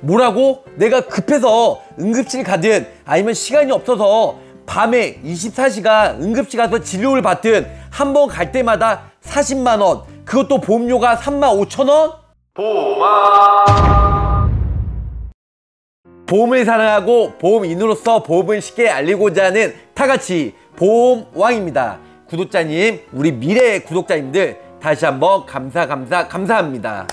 뭐라고? 내가 급해서 응급실 가든 아니면 시간이 없어서 밤에 24시간 응급실 가서 진료를 받든 한 번 갈 때마다 40만 원 그것도 보험료가 3만 5천 원? 보험 보험을 사랑하고 보험인으로서 보험을 쉽게 알리고자 하는 타같이 보험왕입니다 구독자님 우리 미래의 구독자님들 다시 한번 감사 감사 감사합니다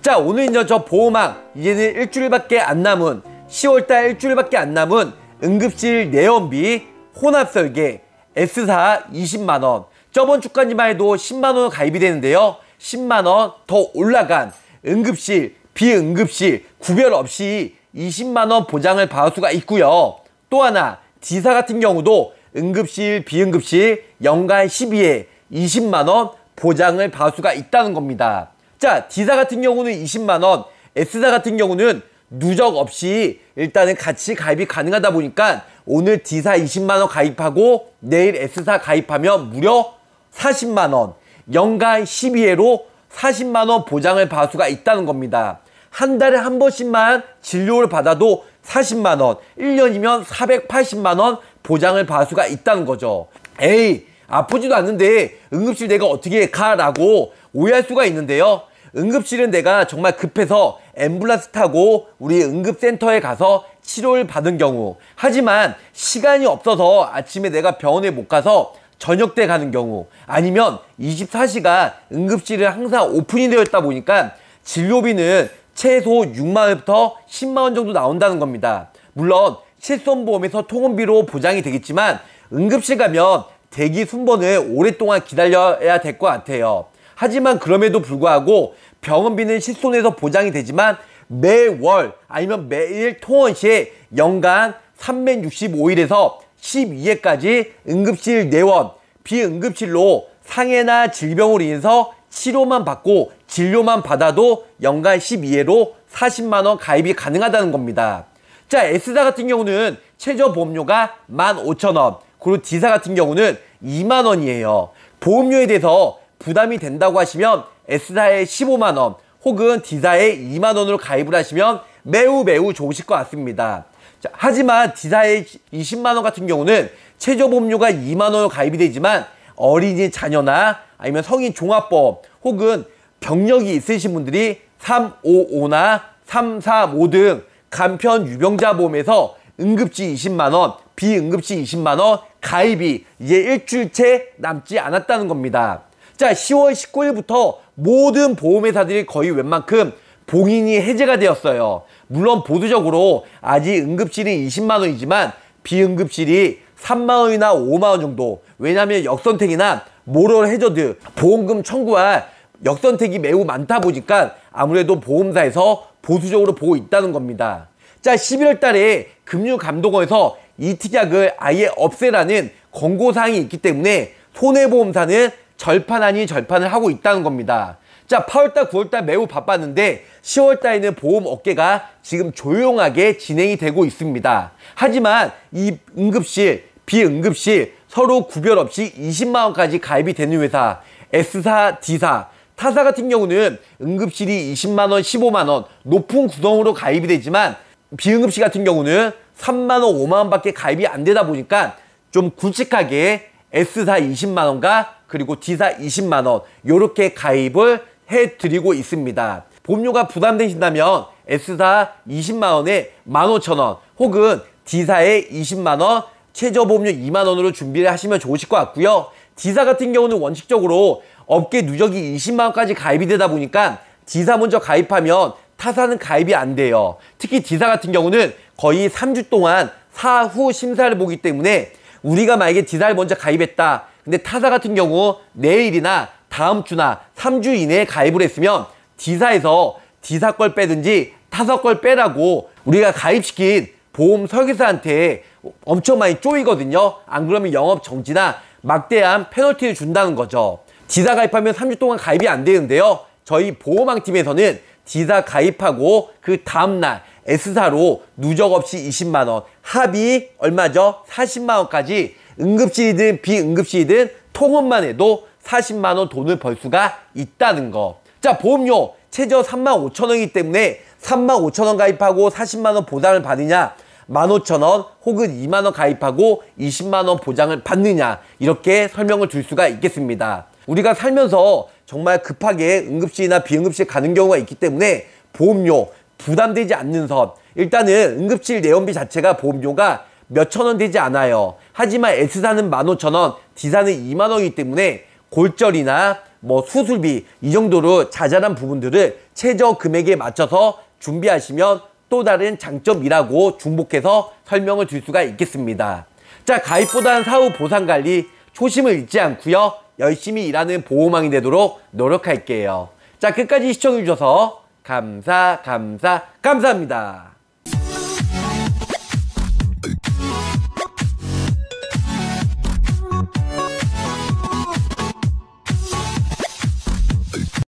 자 오늘 이제 저 보호막 이제는 일주일밖에 안 남은 10월달 일주일밖에 안 남은 응급실 내연비 혼합설계 S사 20만원 저번 주까지만 해도 10만원 가입이 되는데요 10만원 더 올라간 응급실 비응급실 구별 없이 20만원 보장을 받을 수가 있고요 또 하나 D사 같은 경우도 응급실 비응급실 연간 12에 20만원 보장을 받을 수가 있다는 겁니다 자, D사 같은 경우는 20만원, S사 같은 경우는 누적 없이 일단은 같이 가입이 가능하다 보니까 오늘 D사 20만원 가입하고 내일 S사 가입하면 무려 40만원, 연간 12회로 40만원 보장을 받을 수가 있다는 겁니다. 한 달에 한 번씩만 진료를 받아도 40만원, 1년이면 480만원 보장을 받을 수가 있다는 거죠. 에이, 아프지도 않는데 응급실 내가 어떻게 가라고 오해할 수가 있는데요. 응급실은 내가 정말 급해서 엠블라스 타고 우리 응급센터에 가서 치료를 받은 경우 하지만 시간이 없어서 아침에 내가 병원에 못 가서 저녁 때 가는 경우 아니면 24시간 응급실을 항상 오픈이 되어 있다 보니까 진료비는 최소 6만원부터 10만원 정도 나온다는 겁니다. 물론 실손보험에서 통원비로 보장이 되겠지만 응급실 가면 대기 순번을 오랫동안 기다려야 될 것 같아요. 하지만 그럼에도 불구하고 병원비는 실손에서 보장이 되지만 매월 아니면 매일 통원 시에 연간 365일에서 12회까지 응급실 내원, 비응급실로 상해나 질병으로 인해서 치료만 받고 진료만 받아도 연간 12회로 40만원 가입이 가능하다는 겁니다. 자, S사 같은 경우는 최저 보험료가 15,000원, 그리고 D사 같은 경우는 2만원이에요. 보험료에 대해서 부담이 된다고 하시면 S사에 15만원 혹은 D사에 2만원으로 가입을 하시면 매우 매우 좋으실 것 같습니다. 자, 하지만 D사에 20만원 같은 경우는 최저 보험료가 2만원으로 가입이 되지만 어린이 자녀나 아니면 성인 종합보험 혹은 병력이 있으신 분들이 355나 345 등 간편 유병자 보험에서 응급시 20만원, 비응급시 20만원 가입이 이제 일주일째 남지 않았다는 겁니다. 자, 10월 19일부터 모든 보험회사들이 거의 웬만큼 봉인이 해제가 되었어요. 물론 보수적으로 아직 응급실이 20만 원이지만 비응급실이 3만 원이나 5만 원 정도. 왜냐하면 역선택이나 모럴 해저드, 보험금 청구할 역선택이 매우 많다 보니까 아무래도 보험사에서 보수적으로 보고 있다는 겁니다. 자, 11월 달에 금융감독원에서 이 특약을 아예 없애라는 권고사항이 있기 때문에 손해보험사는 절판 아닌 절판을 하고 있다는 겁니다. 자, 8월달, 9월달 매우 바빴는데 10월달에는 보험 업계가 지금 조용하게 진행이 되고 있습니다. 하지만 이 응급실, 비응급실 서로 구별 없이 20만원까지 가입이 되는 회사, S사, D사, 타사 같은 경우는 응급실이 20만원, 15만원 높은 구성으로 가입이 되지만 비응급실 같은 경우는 3만원, 5만원밖에 가입이 안 되다 보니까 좀 굵직하게 S사 20만원과 그리고 D사 20만원 이렇게 가입을 해드리고 있습니다. 보험료가 부담되신다면 S사 20만원에 15,000원 혹은 D사에 20만원 최저보험료 2만원으로 준비를 하시면 좋으실 것 같고요. D사 같은 경우는 원칙적으로 업계 누적이 20만원까지 가입이 되다 보니까 D사 먼저 가입하면 타사는 가입이 안 돼요. 특히 D사 같은 경우는 거의 3주 동안 사후 심사를 보기 때문에 우리가 만약에 디사를 먼저 가입했다. 근데 타사 같은 경우 내일이나 다음 주나 3주 이내에 가입을 했으면 디사에서 디사 걸 빼든지 타사 걸 빼라고 우리가 가입시킨 보험 설계사한테 엄청 많이 쪼이거든요. 안 그러면 영업 정지나 막대한 페널티를 준다는 거죠. 디사 가입하면 3주 동안 가입이 안 되는데요. 저희 보험왕 팀에서는 디사 가입하고 그 다음날 S사로 누적 없이 20만원, 합이 얼마죠? 40만원까지 응급실이든 비응급실이든 통원만 해도 40만원 돈을 벌 수가 있다는 거. 자, 보험료 최저 3만 5천원이기 때문에 3만 5천원 가입하고 40만원 보상을 받느냐, 1만5천원 혹은 2만원 가입하고 20만원 보장을 받느냐, 이렇게 설명을 줄 수가 있겠습니다. 우리가 살면서 정말 급하게 응급실이나 비응급실 가는 경우가 있기 때문에 보험료, 부담되지 않는 선. 일단은 응급실 내원비 자체가 보험료가 몇천 원 되지 않아요. 하지만 S사는 만 오천 원 D사는 이만 원이기 때문에 골절이나 뭐 수술비 이 정도로 자잘한 부분들을 최저 금액에 맞춰서 준비하시면 또 다른 장점이라고 중복해서 설명을 드릴 수가 있겠습니다. 자, 가입보다는 사후 보상 관리 초심을 잃지 않고요. 열심히 일하는 보호망이 되도록 노력할게요. 자, 끝까지 시청해 주셔서 감사 감사 감사합니다.